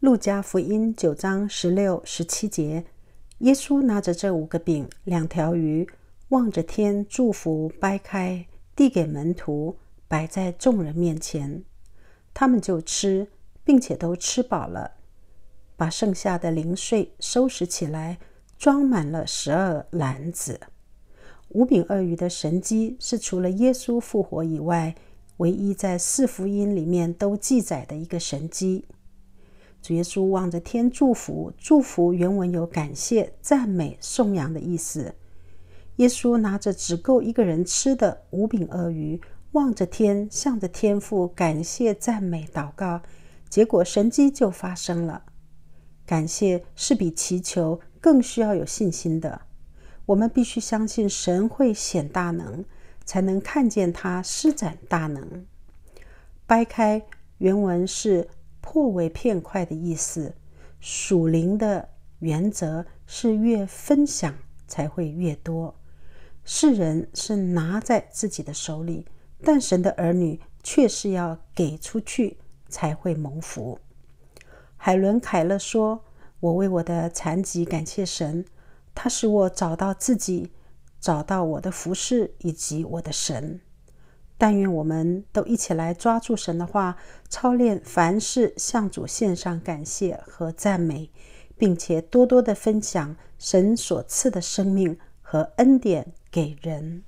路加福音九章十六、十七节，耶稣拿着这五个饼、两条鱼，望着天祝福，掰开，递给门徒，摆在众人面前。他们就吃，并且都吃饱了，把剩下的零碎收拾起来，装满了十二篮子。五饼二鱼的神机是除了耶稣复活以外，唯一在四福音里面都记载的一个神机。耶稣望着天祝福，祝福原文有感谢、赞美、颂扬的意思。耶稣拿着只够一个人吃的五饼二鱼，望着天，向着天父感谢、赞美、祷告，结果神迹就发生了。感谢是比祈求更需要有信心的，我们必须相信神会显大能，才能看见他施展大能。掰开原文是。互为片块的意思。属灵的原则是越分享才会越多。世人是拿在自己的手里，但神的儿女却是要给出去才会蒙福。海伦·凯勒说：“我为我的残疾感谢神，他使我找到自己，找到我的服饰以及我的神。”但愿我们都一起来抓住神的话，操练凡事向主献上感谢和赞美，并且多多的分享神所赐的生命和恩典给人。